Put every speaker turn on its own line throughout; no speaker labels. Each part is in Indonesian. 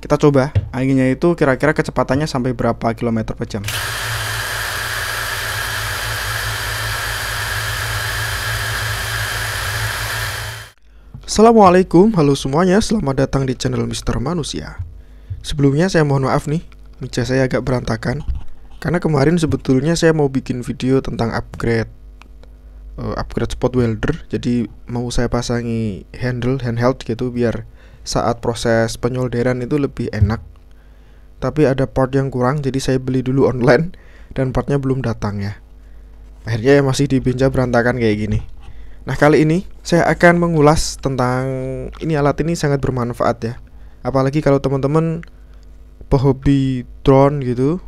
Kita coba anginnya itu kira-kira kecepatannya sampai berapa kilometer per jam. Assalamualaikum, halo semuanya, selamat datang di channel Mister Manusia. Sebelumnya saya mohon maaf nih, meja saya agak berantakan. Karena kemarin sebetulnya saya mau bikin video tentang upgrade eh, upgrade spot welder, jadi mau saya pasangi handle handheld gitu biar saat proses penyolderan itu lebih enak tapi ada part yang kurang jadi saya beli dulu online dan partnya belum datang ya akhirnya ya masih dibinja berantakan kayak gini nah kali ini saya akan mengulas tentang ini alat ini sangat bermanfaat ya apalagi kalau teman-teman pehobi drone gitu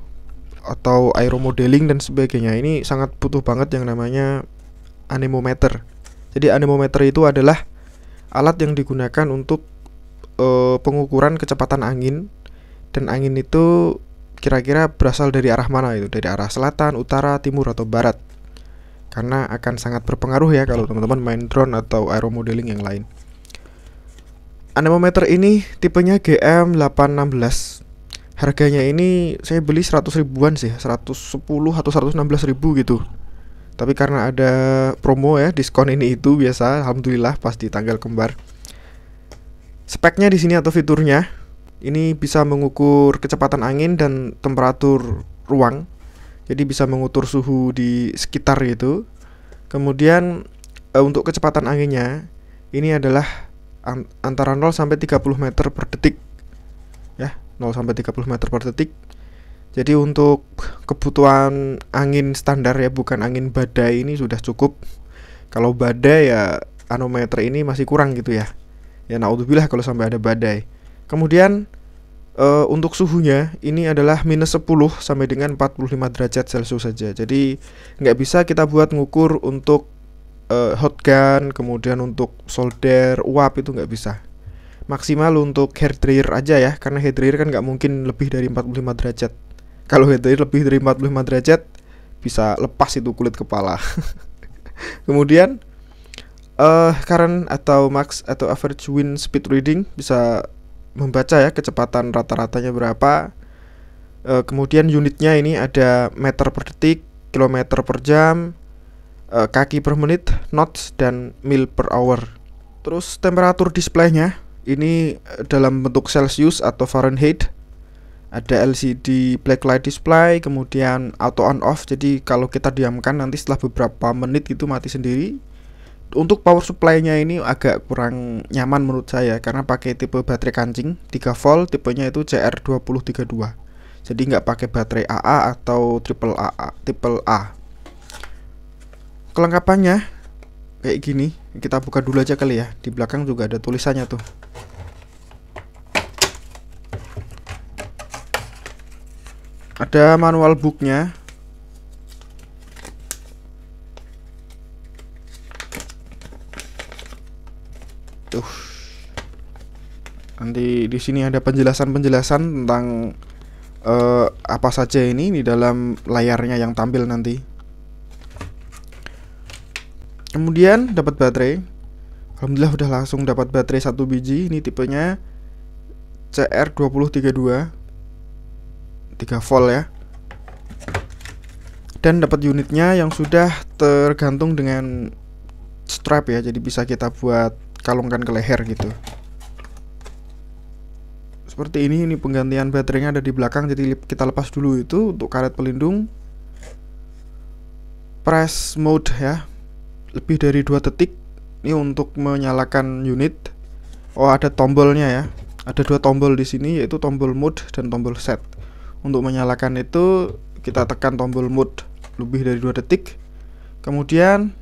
atau aeromodeling dan sebagainya ini sangat butuh banget yang namanya anemometer jadi anemometer itu adalah alat yang digunakan untuk uh, pengukuran kecepatan angin dan angin itu kira-kira berasal dari arah mana itu dari arah selatan utara timur atau barat karena akan sangat berpengaruh ya kalau teman-teman main drone atau aeromodeling yang lain anemometer ini tipenya GM816 harganya ini saya beli 100 ribuan sih 110 atau 116 ribu gitu tapi karena ada promo ya diskon ini itu biasa alhamdulillah pas di tanggal kembar Speknya di sini atau fiturnya ini bisa mengukur kecepatan angin dan temperatur ruang. Jadi bisa mengukur suhu di sekitar itu. Kemudian e, untuk kecepatan anginnya ini adalah antara 0 sampai 30 meter per detik. Ya, 0 sampai 30 meter per detik. Jadi untuk kebutuhan angin standar ya bukan angin badai ini sudah cukup. Kalau badai ya anometer ini masih kurang gitu ya. Ya naudzubillah kalau sampai ada badai. Kemudian e, untuk suhunya ini adalah minus 10 sampai dengan 45 derajat Celcius saja. Jadi nggak bisa kita buat ngukur untuk e, hot gun, kemudian untuk solder, uap itu nggak bisa. Maksimal untuk hair dryer aja ya, karena hair dryer kan nggak mungkin lebih dari 45 derajat. Kalau hair dryer lebih dari 45 derajat bisa lepas itu kulit kepala. kemudian uh, eh, current atau max atau average wind speed reading bisa membaca ya kecepatan rata-ratanya berapa. Uh, kemudian unitnya ini ada meter per detik, kilometer per jam, uh, kaki per menit, knots dan mil per hour. Terus temperatur displaynya ini dalam bentuk Celsius atau Fahrenheit. Ada LCD backlight display, kemudian auto on off. Jadi kalau kita diamkan nanti setelah beberapa menit itu mati sendiri untuk power supply-nya ini agak kurang nyaman menurut saya karena pakai tipe baterai kancing 3 volt tipenya itu CR2032 jadi nggak pakai baterai AA atau triple AA triple A kelengkapannya kayak gini kita buka dulu aja kali ya di belakang juga ada tulisannya tuh ada manual booknya gitu. Nanti di sini ada penjelasan-penjelasan tentang uh, apa saja ini di dalam layarnya yang tampil nanti. Kemudian dapat baterai. Alhamdulillah udah langsung dapat baterai satu biji. Ini tipenya CR2032 3 volt ya. Dan dapat unitnya yang sudah tergantung dengan strap ya. Jadi bisa kita buat kalungkan ke leher gitu seperti ini ini penggantian baterainya ada di belakang jadi kita lepas dulu itu untuk karet pelindung press mode ya lebih dari dua detik ini untuk menyalakan unit oh ada tombolnya ya ada dua tombol di sini yaitu tombol mode dan tombol set untuk menyalakan itu kita tekan tombol mode lebih dari dua detik kemudian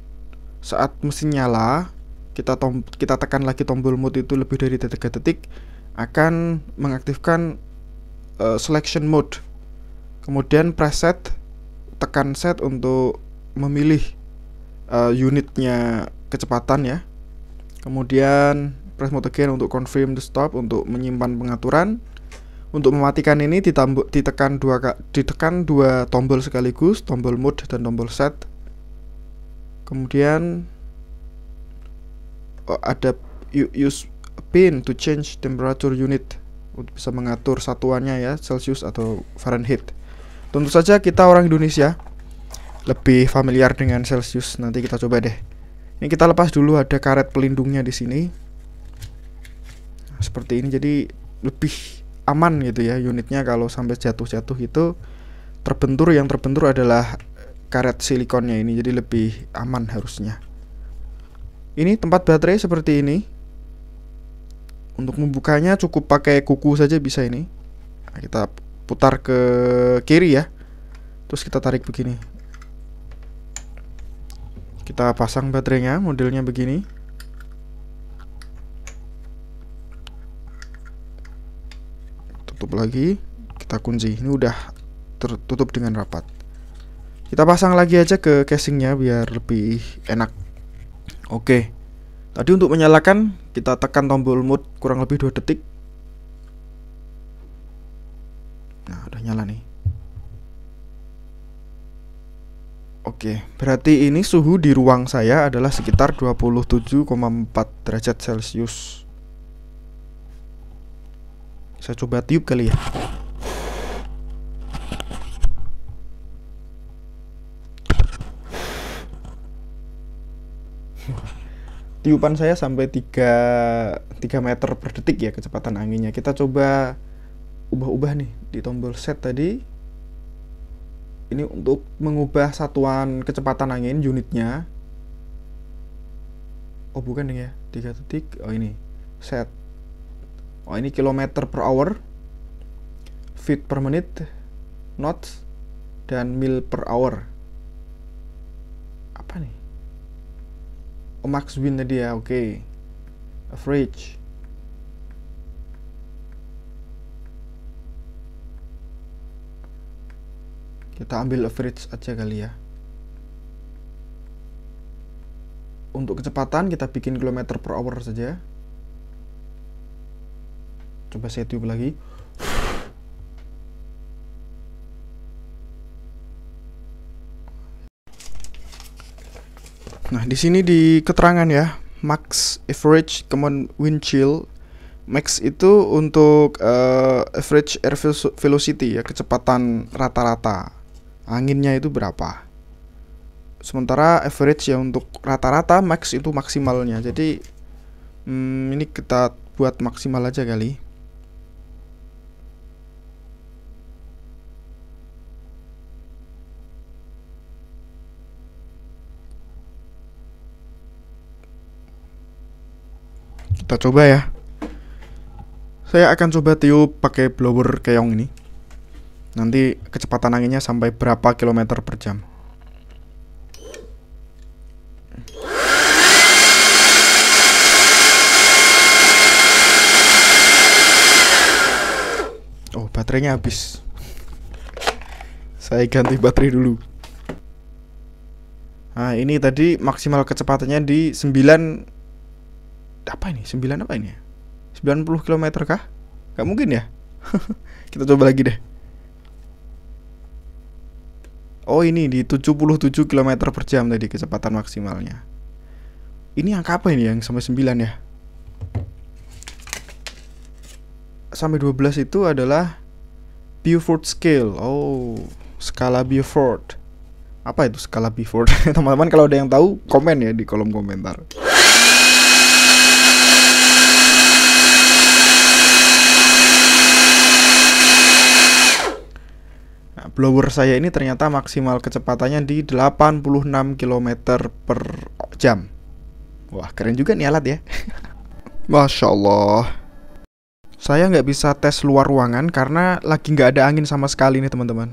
saat mesin nyala kita tom kita tekan lagi tombol mode itu lebih dari 3 detik akan mengaktifkan uh, selection mode. Kemudian press set tekan set untuk memilih uh, unitnya kecepatan ya. Kemudian press mode again untuk confirm the stop untuk menyimpan pengaturan. Untuk mematikan ini ditekan dua ditekan dua tombol sekaligus, tombol mode dan tombol set. Kemudian Oh, ada use pin to change temperature unit untuk bisa mengatur satuannya ya Celsius atau Fahrenheit. Tentu saja kita orang Indonesia lebih familiar dengan Celsius. Nanti kita coba deh. Ini kita lepas dulu ada karet pelindungnya di sini. Seperti ini jadi lebih aman gitu ya unitnya kalau sampai jatuh-jatuh itu terbentur yang terbentur adalah karet silikonnya ini jadi lebih aman harusnya. Ini tempat baterai seperti ini. Untuk membukanya cukup pakai kuku saja bisa ini. Nah, kita putar ke kiri ya. Terus kita tarik begini. Kita pasang baterainya, modelnya begini. Tutup lagi, kita kunci. Ini udah tertutup dengan rapat. Kita pasang lagi aja ke casingnya biar lebih enak. Oke. Tadi untuk menyalakan kita tekan tombol mode kurang lebih 2 detik. Nah, udah nyala nih. Oke, berarti ini suhu di ruang saya adalah sekitar 27,4 derajat Celcius. Saya coba tiup kali ya. Iya. tiupan saya sampai 3, 3 meter per detik ya kecepatan anginnya. Kita coba ubah-ubah nih di tombol set tadi. Ini untuk mengubah satuan kecepatan angin unitnya. Oh bukan nih ya, 3 detik. Oh ini set. Oh ini kilometer per hour, feet per menit, knots, dan mil per hour. Apa nih? max win tadi ya oke okay. average kita ambil average aja kali ya untuk kecepatan kita bikin kilometer per hour saja coba saya tube lagi Nah, di sini di keterangan ya, max average common wind chill. Max itu untuk uh, average air velocity ya, kecepatan rata-rata. Anginnya itu berapa? Sementara average ya untuk rata-rata max itu maksimalnya. Jadi hmm, ini kita buat maksimal aja kali. Kita coba ya. Saya akan coba tiup pakai blower keong ini. Nanti kecepatan anginnya sampai berapa kilometer per jam. Oh, baterainya habis. Saya ganti baterai dulu. Nah, ini tadi maksimal kecepatannya di 9 apa ini? 9 apa ini? 90 km kah? Gak mungkin ya? Kita coba lagi deh. Oh ini di 77 km per jam tadi kecepatan maksimalnya Ini angka apa ini yang sampai 9 ya Sampai 12 itu adalah Beaufort Scale Oh skala Beaufort Apa itu skala Beaufort Teman-teman kalau ada yang tahu komen ya di kolom komentar blower saya ini ternyata maksimal kecepatannya di 86 km per jam. Wah, keren juga nih alat ya. Masya Allah. Saya nggak bisa tes luar ruangan karena lagi nggak ada angin sama sekali nih teman-teman.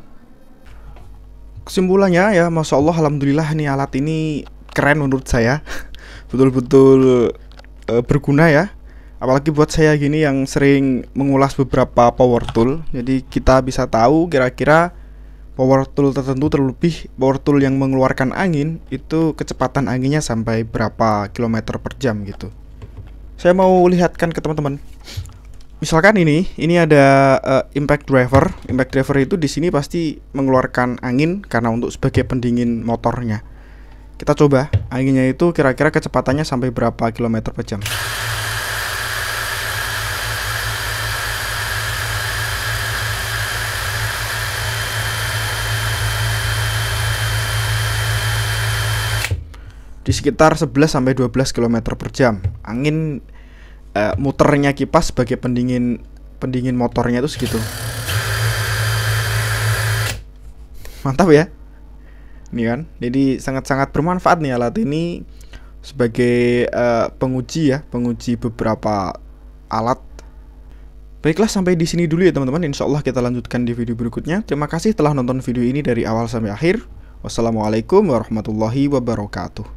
Kesimpulannya ya, Masya Allah, Alhamdulillah nih alat ini keren menurut saya. Betul-betul uh, berguna ya apalagi buat saya gini yang sering mengulas beberapa power tool jadi kita bisa tahu kira-kira power tool tertentu terlebih power tool yang mengeluarkan angin itu kecepatan anginnya sampai berapa kilometer per jam gitu saya mau lihatkan ke teman-teman misalkan ini ini ada uh, impact driver impact driver itu di sini pasti mengeluarkan angin karena untuk sebagai pendingin motornya kita coba anginnya itu kira-kira kecepatannya sampai berapa kilometer per jam di sekitar 11 sampai 12 km per jam. Angin uh, muternya kipas sebagai pendingin pendingin motornya itu segitu. Mantap ya. Ini kan. Jadi sangat-sangat bermanfaat nih alat ini sebagai uh, penguji ya, penguji beberapa alat. Baiklah sampai di sini dulu ya teman-teman. Insya Allah kita lanjutkan di video berikutnya. Terima kasih telah nonton video ini dari awal sampai akhir. Wassalamualaikum warahmatullahi wabarakatuh.